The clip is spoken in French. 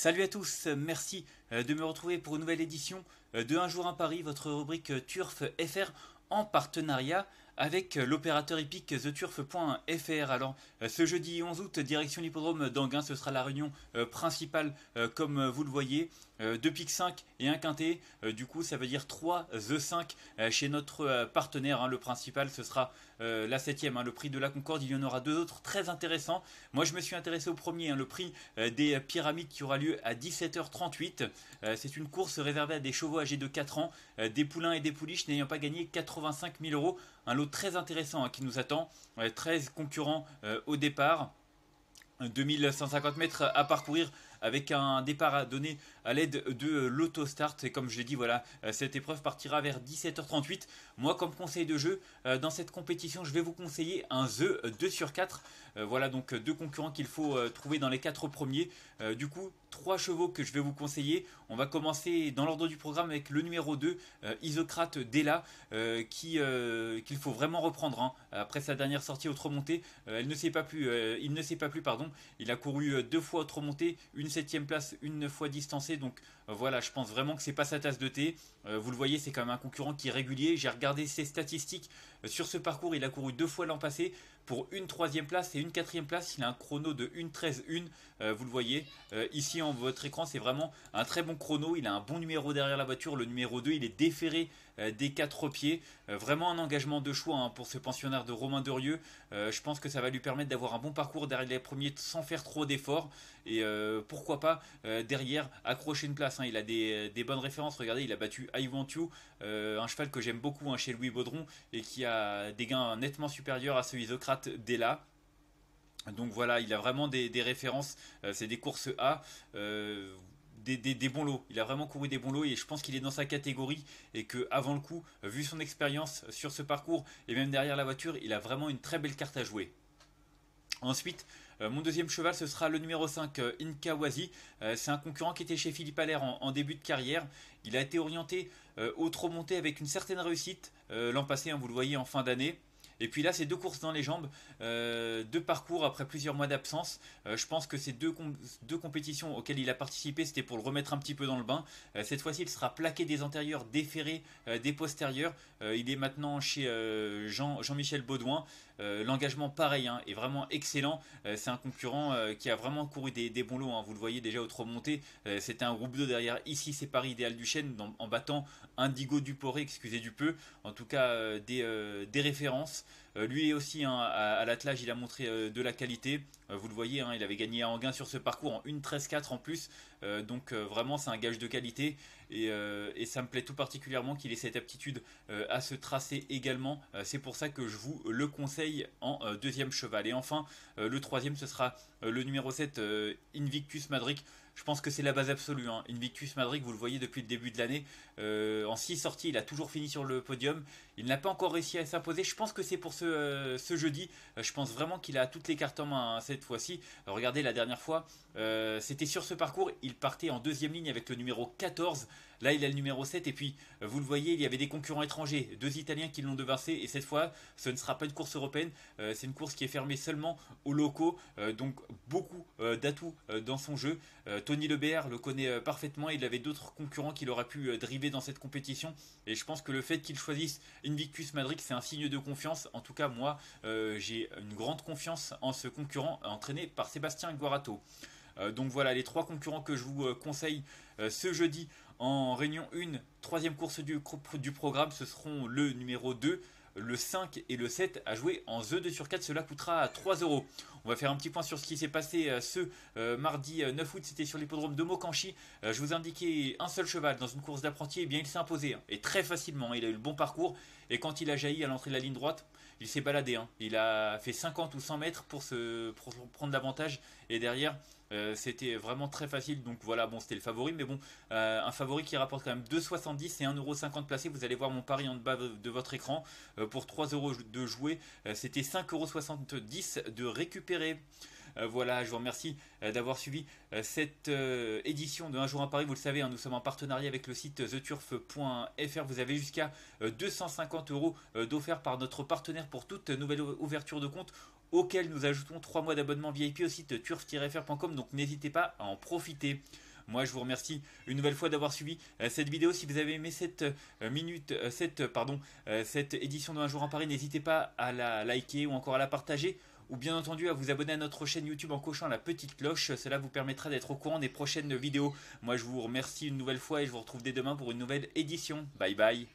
Salut à tous, merci euh, de me retrouver pour une nouvelle édition euh, de Un jour à Paris, votre rubrique euh, Turf FR en partenariat avec l'opérateur hippique theturf.fr. Alors ce jeudi 11 août, direction l'hippodrome d'Anguin, ce sera la réunion principale comme vous le voyez. 2 euh, piques 5 et 1 quintet. Euh, du coup, ça veut dire 3 euh, The 5 chez notre partenaire. Hein, le principal, ce sera la 7 ème hein, le prix de la Concorde. Il y en aura deux autres très intéressants. Moi, je me suis intéressé au premier, hein, le prix des pyramides qui aura lieu à 17h38. C'est une course réservée à des chevaux âgés de 4 ans, des poulains et des pouliches n'ayant pas gagné 85 000 euros. Un lot très intéressant qui nous attend. 13 concurrents au départ. 2150 mètres à parcourir avec un départ à donner à l'aide de l'autostart. Et comme je l'ai dit, voilà, euh, cette épreuve partira vers 17h38. Moi, comme conseil de jeu, euh, dans cette compétition, je vais vous conseiller un The 2 sur 4. Euh, voilà donc deux concurrents qu'il faut trouver dans les quatre premiers. Du coup, trois chevaux que je vais vous conseiller. On va commencer dans l'ordre du programme avec le numéro 2, euh, Isocrate Della, euh, qui euh, qu'il faut vraiment reprendre. Hein. Après sa dernière sortie au Tremonté, elle ne s'est pas plus, il ne s'est pas plus, pardon. Il a couru deux fois au montée une septième place, une fois distancé. Donc voilà, je pense vraiment que c'est pas sa tasse de thé. vous le voyez, c'est quand même un concurrent qui est régulier. J'ai regardé ses statistiques sur ce parcours. Il a couru deux fois l'an passé pour une troisième place et une quatrième place. Il a un chrono de 1.13.1. 1 vous le voyez ici en votre écran, c'est vraiment un très bon chrono. Il a un bon numéro derrière la voiture. Le numéro 2, il est déféré euh, des quatre pieds. Euh, vraiment un engagement de choix hein, pour ce pensionnaire de Romain Derieux. Euh, je pense que ça va lui permettre d'avoir un bon parcours derrière les premiers sans faire trop d'efforts. Et pourquoi pas derrière accrocher une place. Hein. Il a des, bonnes références. Regardez, il a battu I You, un cheval que j'aime beaucoup hein, chez Louis Baudron et qui a des gains nettement supérieurs à ce Dès Della. Donc voilà, il a vraiment des, références, euh, c'est des courses A. Euh, des, bons lots. Il a vraiment couru des bons lots et je pense qu'il est dans sa catégorie et que avant le coup, vu son expérience sur ce parcours et même derrière la voiture, il a vraiment une très belle carte à jouer. Ensuite, euh, mon deuxième cheval, ce sera le numéro 5, Inka Wazi. c'est un concurrent qui était chez Philippe Allaire en, début de carrière. Il a été orienté au trop monté avec une certaine réussite l'an passé, hein, vous le voyez en fin d'année. Et puis là, c'est deux courses dans les jambes, euh, deux parcours après plusieurs mois d'absence. Euh, je pense que ces deux, deux compétitions auxquelles il a participé, c'était pour le remettre un petit peu dans le bain. Euh, cette fois-ci, il sera plaqué des antérieurs, déféré des postérieurs. il est maintenant chez Jean-Michel Baudouin. Euh, l'engagement, pareil, hein, est vraiment excellent. Euh, c'est un concurrent euh, qui a vraiment couru des, bons lots. Hein. Vous le voyez déjà au 3 monté. C'était un groupe 2 derrière. Ici, c'est Paris Idéal du Chêne en battant Indigo Duporé, excusez du peu. En tout cas, des références. Euh, lui aussi, hein, à, l'attelage, il a montré euh, de la qualité. Euh, vous le voyez, hein, il avait gagné en gain sur ce parcours en 1.13.4 en plus. donc vraiment, c'est un gage de qualité. Et, ça me plaît tout particulièrement qu'il ait cette aptitude à se tracer également. c'est pour ça que je vous le conseille en deuxième cheval. Et enfin, le troisième, ce sera le numéro 7, Invictus Madrid. Je pense que c'est la base absolue. Hein. Invictus Madrid, vous le voyez depuis le début de l'année, euh, en 6 sorties, il a toujours fini sur le podium. Il n'a pas encore réussi à s'imposer. Je pense que c'est pour ce, euh, jeudi. Euh, je pense vraiment qu'il a toutes les cartes en main hein, cette fois-ci. Regardez la dernière fois, c'était sur ce parcours. Il partait en deuxième ligne avec le numéro 14. Là, il a le numéro 7. Et puis, vous le voyez, il y avait des concurrents étrangers, deux Italiens qui l'ont devancé. Et cette fois, ce ne sera pas une course européenne. c'est une course qui est fermée seulement aux locaux. donc, beaucoup d'atouts dans son jeu. Tony Lebert le connaît euh, parfaitement. Il avait d'autres concurrents qu'il aurait pu euh, driver dans cette compétition. Et je pense que le fait qu'il choisisse Invictus Madrid, c'est un signe de confiance. En tout cas, moi, euh, j'ai une grande confiance en ce concurrent entraîné par Sébastien Guarato. donc voilà les trois concurrents que je vous conseille ce jeudi en réunion 1, troisième course du, du programme, ce seront le numéro 2, le 5 et le 7 à jouer en The 2 sur 4. Cela coûtera 3 euros. On va faire un petit point sur ce qui s'est passé euh, ce euh, mardi 9 euh, août. C'était sur l'hippodrome de Mokanchi. je vous indiquais un seul cheval dans une course d'apprenti. Et eh bien, il s'est imposé. Hein, et très facilement. Il a eu le bon parcours. Et quand il a jailli à l'entrée de la ligne droite, il s'est baladé. Hein. Il a fait 50 ou 100 mètres pour, se, prendre l'avantage. Et derrière, euh, c'était vraiment très facile, donc voilà, bon, c'était le favori, mais bon, euh, un favori qui rapporte quand même 2,70 et 1,50€ placé. Vous allez voir mon pari en bas de votre écran euh, pour 3€ de jouer. c'était 5,70€ de récupérer. Euh, voilà, je vous remercie euh, d'avoir suivi euh, cette édition de Un jour en Paris. Vous le savez, hein, nous sommes en partenariat avec le site theturf.fr. Vous avez jusqu'à 250 euros d'offert par notre partenaire pour toute nouvelle ouverture de compte auquel nous ajoutons 3 mois d'abonnement VIP au site turf-fr.com, donc n'hésitez pas à en profiter. Moi, je vous remercie une nouvelle fois d'avoir suivi cette vidéo. Si vous avez aimé cette minute, cette, pardon, cette édition de Un jour en Paris, n'hésitez pas à la liker ou encore à la partager ou bien entendu à vous abonner à notre chaîne YouTube en cochant la petite cloche. Cela vous permettra d'être au courant des prochaines vidéos. Moi, je vous remercie une nouvelle fois et je vous retrouve dès demain pour une nouvelle édition. Bye bye